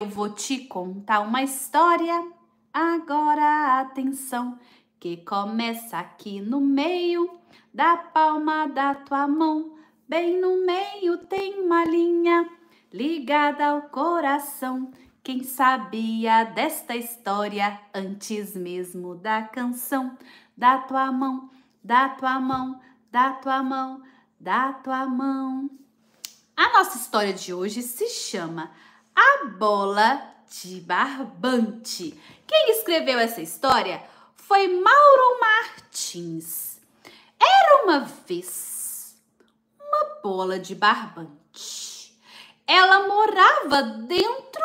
Eu vou te contar uma história. Agora atenção, que começa aqui no meio da palma da tua mão. Bem no meio tem uma linha ligada ao coração. Quem sabia desta história antes mesmo da canção? Da tua mão, da tua mão, da tua mão, da tua mão. A nossa história de hoje se chama a Bola de Barbante. Quem escreveu essa história foi Mauro Martins. Era uma vez uma bola de barbante. Ela morava dentro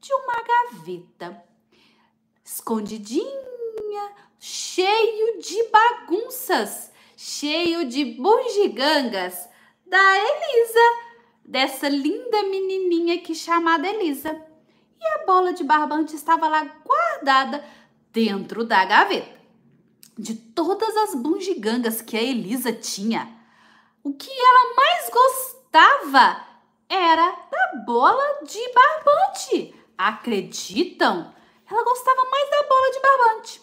de uma gaveta, escondidinha, cheio de bagunças, cheio de bugigangas da Elisa dessa linda menininha aqui chamada Elisa. E a bola de barbante estava lá guardada dentro da gaveta. De todas as bungigangas que a Elisa tinha, o que ela mais gostava era da bola de barbante. Acreditam? Ela gostava mais da bola de barbante.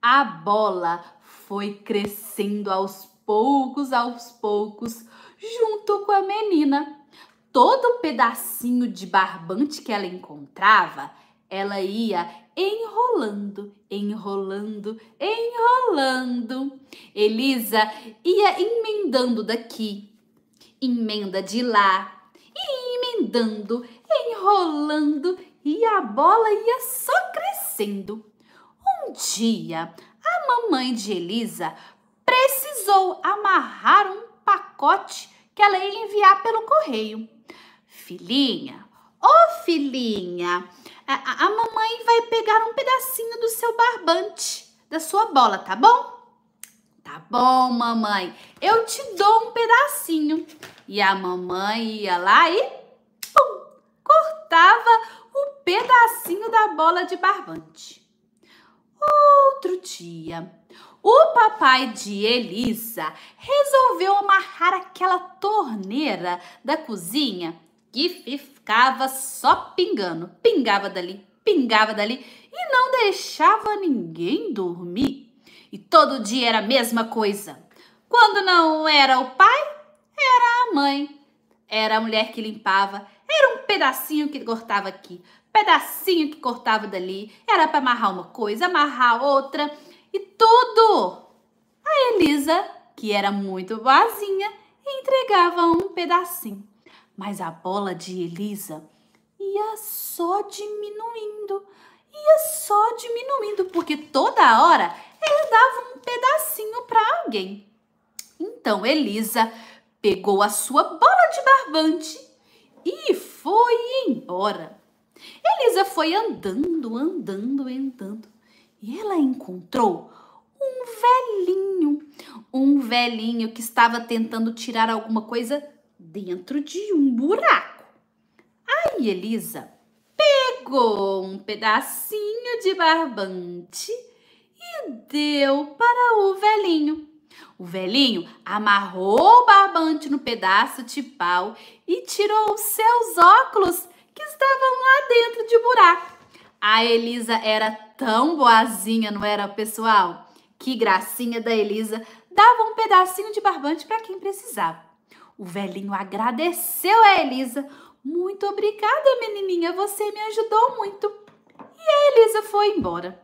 A bola foi crescendo aos poucos, aos poucos, junto com a menina. Todo pedacinho de barbante que ela encontrava, ela ia enrolando, enrolando, enrolando. Elisa ia emendando daqui, emenda de lá, e emendando, enrolando, e a bola ia só crescendo. Um dia, a mamãe de Elisa precisou amarrar um pacote que ela ia enviar pelo correio. Filhinha, ô oh, filhinha, a, a mamãe vai pegar um pedacinho do seu barbante, da sua bola, tá bom? Tá bom, mamãe, eu te dou um pedacinho. E a mamãe ia lá e pum, cortava o pedacinho da bola de barbante. Outro dia, o papai de Elisa resolveu amarrar aquela torneira da cozinha que ficava só pingando, pingava dali, pingava dali e não deixava ninguém dormir. E todo dia era a mesma coisa. Quando não era o pai, era a mãe. Era a mulher que limpava, era um pedacinho que cortava aqui, pedacinho que cortava dali, era para amarrar uma coisa, amarrar outra e tudo. A Elisa, que era muito boazinha, entregava um pedacinho. Mas a bola de Elisa ia só diminuindo, ia só diminuindo, porque toda hora ela dava um pedacinho para alguém. Então Elisa pegou a sua bola de barbante e foi embora. Elisa foi andando, andando, andando e ela encontrou um velhinho, um velhinho que estava tentando tirar alguma coisa dentro de um buraco. Aí Elisa pegou um pedacinho de barbante e deu para o velhinho. O velhinho amarrou o barbante no pedaço de pau e tirou os seus óculos que estavam lá dentro de buraco. A Elisa era tão boazinha, não era, pessoal? Que gracinha da Elisa. Dava um pedacinho de barbante para quem precisava. O velhinho agradeceu a Elisa. Muito obrigada, menininha, você me ajudou muito. E a Elisa foi embora.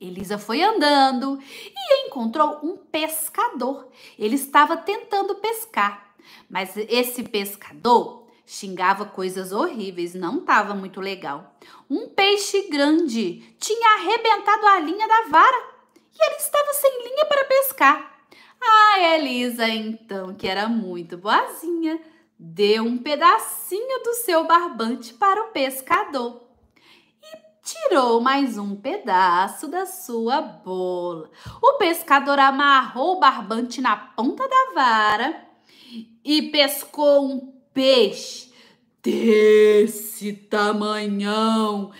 Elisa foi andando e encontrou um pescador. Ele estava tentando pescar, mas esse pescador xingava coisas horríveis, não estava muito legal. Um peixe grande tinha arrebentado a linha da vara e ele estava sem linha para pescar. A ah, Elisa, então, que era muito boazinha, deu um pedacinho do seu barbante para o pescador e tirou mais um pedaço da sua bola. O pescador amarrou o barbante na ponta da vara e pescou um peixe desse tamanhão.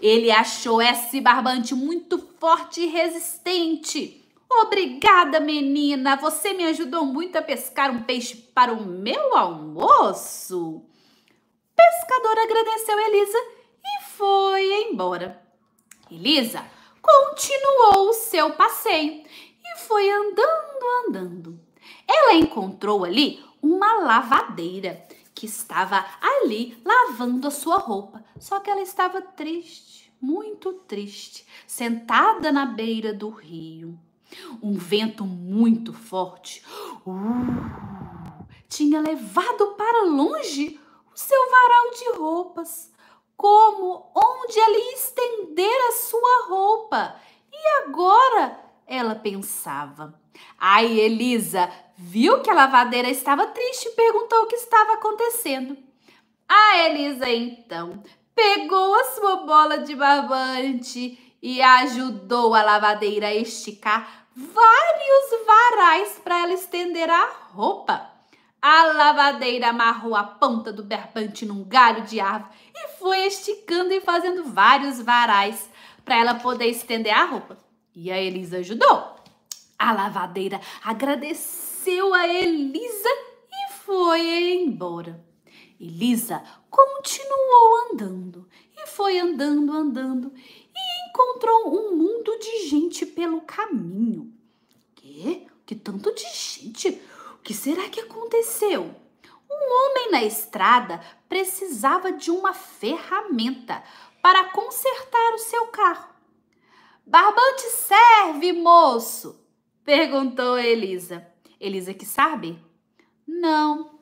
Ele achou esse barbante muito forte e resistente. Obrigada, menina! Você me ajudou muito a pescar um peixe para o meu almoço. O pescador agradeceu Elisa e foi embora. Elisa continuou o seu passeio e foi andando, andando. Ela encontrou ali uma lavadeira que estava ali lavando a sua roupa. Só que ela estava triste, muito triste, sentada na beira do rio. Um vento muito forte uh, tinha levado para longe o seu varal de roupas, como onde ela ia estender a sua roupa. E agora ela pensava. Ai, Elisa viu que a lavadeira estava triste e perguntou o que estava acontecendo. A Elisa então pegou a sua bola de barbante e ajudou a lavadeira a esticar vários varais para ela estender a roupa. A lavadeira amarrou a ponta do barbante num galho de árvore e foi esticando e fazendo vários varais para ela poder estender a roupa. E a Elisa ajudou. A lavadeira agradeceu a Elisa e foi embora. Elisa continuou andando e foi andando, andando e encontrou um mundo de gente pelo caminho. Que? Que tanto de gente? O que será que aconteceu? Um homem na estrada precisava de uma ferramenta para consertar o seu carro. Barbante serve, moço? perguntou Elisa. Elisa que sabe? Não,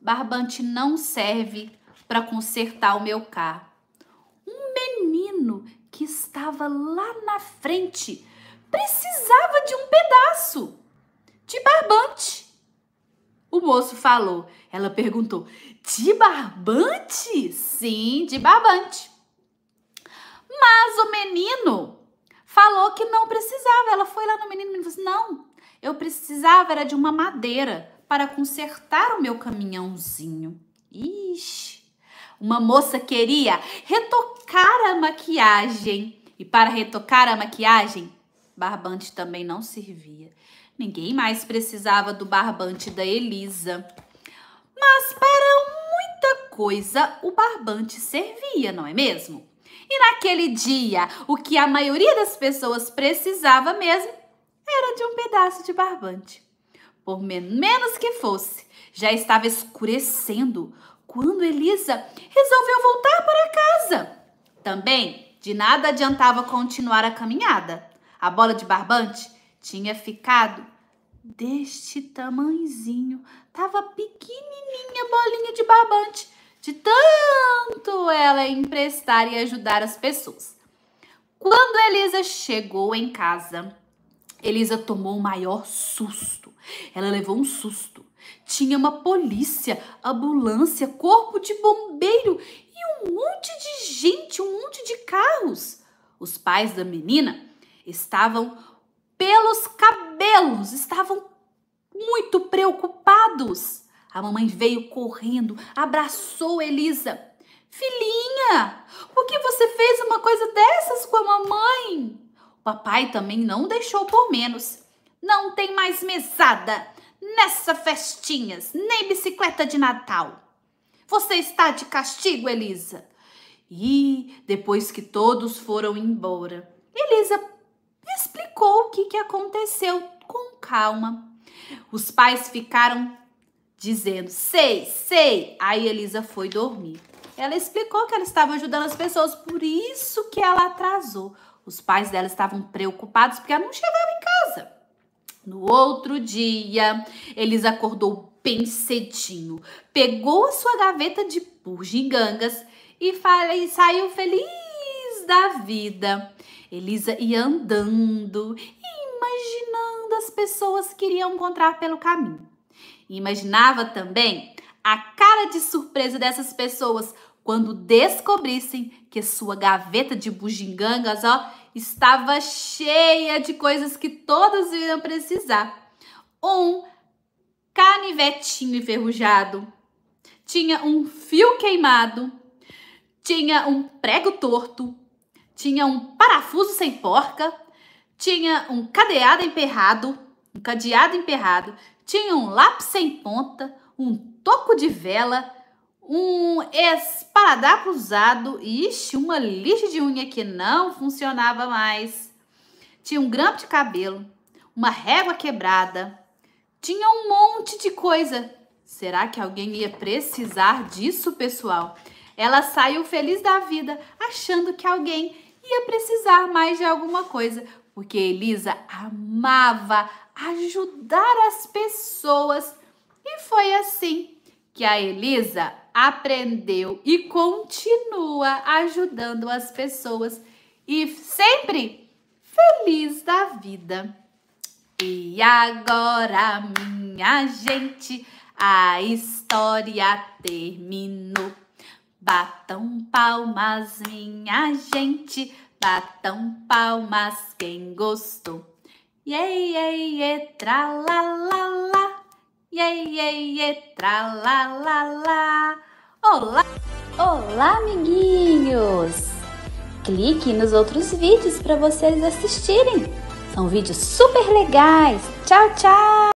barbante não serve para consertar o meu carro. Um menino que estava lá na frente precisava de um pedaço de barbante. O moço falou. Ela perguntou: De barbante? Sim, de barbante. Mas o menino falou que não precisava. Ela foi lá no menino, e disse: falou assim: não, eu precisava era de uma madeira para consertar o meu caminhãozinho. Ixi! Uma moça queria retocar a maquiagem. E para retocar a maquiagem, barbante também não servia. Ninguém mais precisava do barbante da Elisa. Mas para muita coisa o barbante servia, não é mesmo? E naquele dia, o que a maioria das pessoas precisava mesmo era de um pedaço de barbante. Por menos que fosse, já estava escurecendo quando Elisa resolveu voltar para casa. Também de nada adiantava continuar a caminhada. A bola de barbante tinha ficado deste tamanzinho. Tava pequenininha a bolinha de barbante de tanto ela emprestar e ajudar as pessoas. Quando Elisa chegou em casa, Elisa tomou o maior susto. Ela levou um susto. Tinha uma polícia, ambulância, corpo de bombeiro e um monte de gente, um monte de carros. Os pais da menina estavam pelos cabelos, estavam muito preocupados. A mamãe veio correndo, abraçou Elisa. Filhinha, por que você fez uma coisa dessas com a mamãe? O papai também não deixou por menos. Não tem mais mesada nessa festinhas, nem bicicleta de Natal. Você está de castigo, Elisa. E depois que todos foram embora, Elisa explicou o que, que aconteceu com calma. Os pais ficaram dizendo: sei, sei. Aí Elisa foi dormir. Ela explicou que ela estava ajudando as pessoas, por isso que ela atrasou. Os pais dela estavam preocupados porque ela não chegava em casa. No outro dia, Elisa acordou bem cedinho, pegou a sua gaveta de purgingangas e, e saiu feliz da vida. Elisa ia andando e imaginando as pessoas que iriam encontrar pelo caminho. E imaginava também a cara de surpresa dessas pessoas quando descobrissem que sua gaveta de bugigangas, ó, estava cheia de coisas que todas iriam precisar. Um canivetinho enferrujado, tinha um fio queimado, tinha um prego torto, tinha um parafuso sem porca, tinha um cadeado emperrado, um cadeado emperrado, tinha um lápis sem ponta, um toco de vela, um esparadrapo usado e ixi, uma lixa de unha que não funcionava mais. Tinha um grampo de cabelo, uma régua quebrada. Tinha um monte de coisa. Será que alguém ia precisar disso, pessoal? Ela saiu feliz da vida, achando que alguém ia precisar mais de alguma coisa, porque Elisa amava ajudar as pessoas e foi assim que a Elisa aprendeu e continua ajudando as pessoas e sempre feliz da vida. E agora, minha gente, a história terminou. Batam palmas, minha gente. Batam palmas quem gostou. Iê, iê, iê, tra, la, la, la. Iê, iê, iê, tra, la, la, la. Olá! Olá, amiguinhos! Clique nos outros vídeos para vocês assistirem. São vídeos super legais. Tchau, tchau!